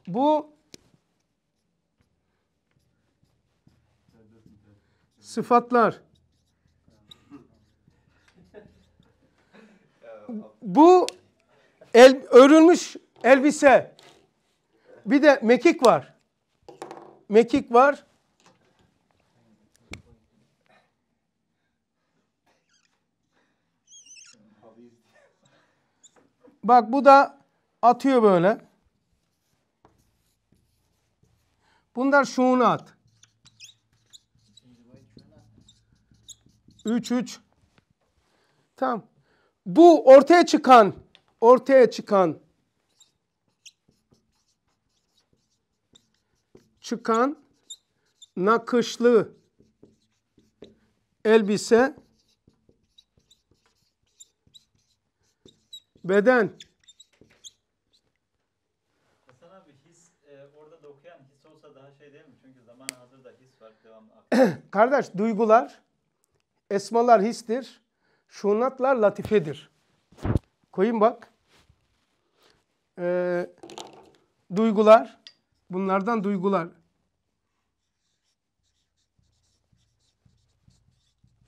Bu sıfatlar. Bu el, örülmüş elbise. Bir de mekik var. Mekik var. Bak bu da atıyor böyle. Bunlar şunu at. 3 3 Tamam. Bu ortaya çıkan ortaya çıkan çıkan nakışlı elbise Beden. Hasan abi his e, orada da okuyan his olsa daha şey değil mi? Çünkü zaman hazırda his var devamlı. Kardeş duygular, esmalar histir, şunatlar latifedir. Koyayım bak. Ee, duygular, bunlardan duygular.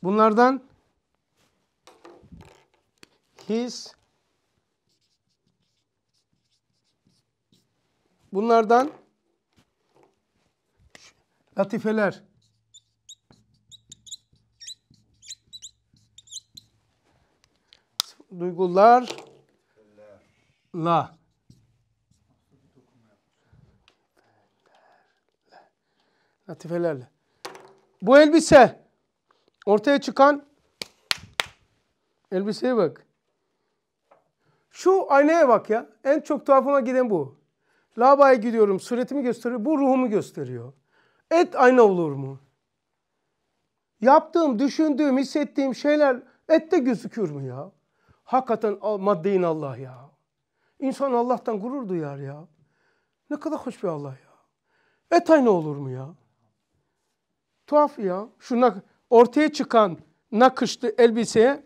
Bunlardan his, Bunlardan latifeler duygular la latifelerle. Bu elbise ortaya çıkan elbiseye bak. Şu aynaya bak ya. En çok tuhafıma giden bu. Laba'ya gidiyorum suretimi gösteriyor. Bu ruhumu gösteriyor. Et ayna olur mu? Yaptığım, düşündüğüm, hissettiğim şeyler ette gözükür mü ya? Hakikaten maddeyin Allah ya. İnsan Allah'tan gurur duyar ya. Ne kadar hoş bir Allah ya. Et aynı olur mu ya? Tuhaf ya. Şuna ortaya çıkan nakışlı elbiseye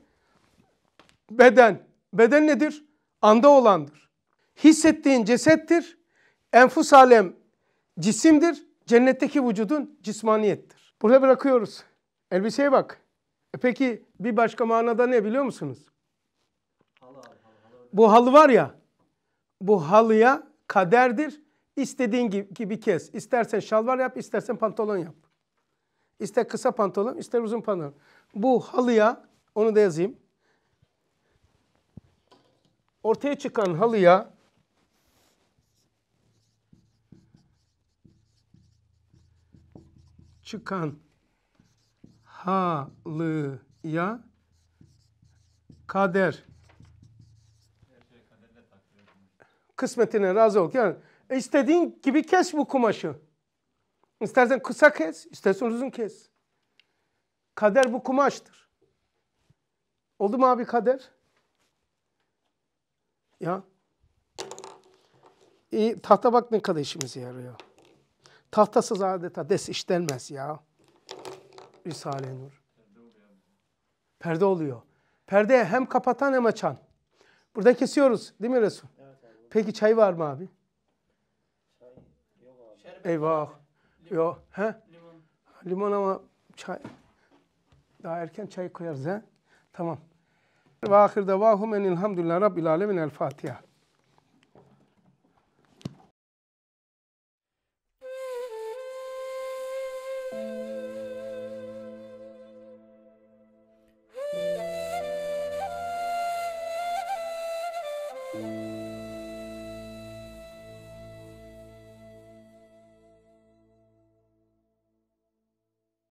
beden. Beden nedir? Anda olandır. Hissettiğin cesettir. Enfus alem cisimdir. Cennetteki vücudun cismaniyettir. Burada bırakıyoruz. Elbiseye bak. E peki bir başka manada ne biliyor musunuz? Bu halı var ya. Bu halıya kaderdir. İstediğin gibi kes. İstersen şalvar yap, istersen pantolon yap. İster kısa pantolon, ister uzun pantolon. Bu halıya, onu da yazayım. Ortaya çıkan halıya çıkan halıya kader kısmetine razı ol. Yani istediğin gibi kes bu kumaşı. İstersen kısa kes, istersen uzun kes. Kader bu kumaştır. Oldu mu abi kader? Ya. İyi, tahta bak ne kadar işimize yarıyor. Tahtasız adeta des işlenmez ya. Risale-i Nur. Perde oluyor. Perdeye hem kapatan hem açan. Burada kesiyoruz değil mi Resul? Peki çay var mı abi? Eyvah. Limon. Yok. He? Limon. ama çay. Daha erken çay koyarız he? Tamam. Ve ahirde vahumen elhamdülillah rabbil alemin el Fatiha.